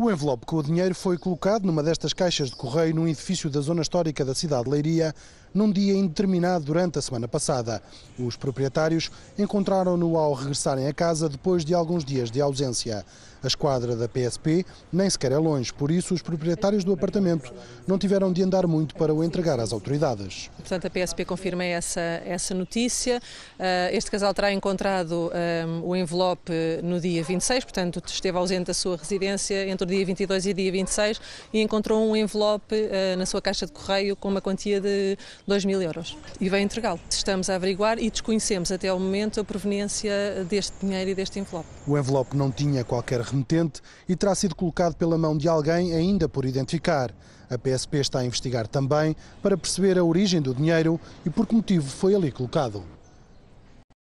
O envelope com o dinheiro foi colocado numa destas caixas de correio num edifício da zona histórica da cidade de Leiria, num dia indeterminado durante a semana passada. Os proprietários encontraram-no ao regressarem a casa depois de alguns dias de ausência. A esquadra da PSP nem sequer é longe, por isso os proprietários do apartamento não tiveram de andar muito para o entregar às autoridades. Portanto, a PSP confirma essa, essa notícia. Eh, este casal terá encontrado ehm, o envelope no dia 26, portanto, esteve ausente da sua residência entre o dia 22 e o dia 26 e encontrou um envelope eh, na sua caixa de correio com uma quantia de 2 mil euros e vai entregá-lo. Estamos a averiguar e desconhecemos até ao momento a proveniência deste dinheiro e deste envelope. O envelope não tinha qualquer remetente e terá sido colocado pela mão de alguém ainda por identificar. A PSP está a investigar também para perceber a origem do dinheiro e por que motivo foi ali colocado.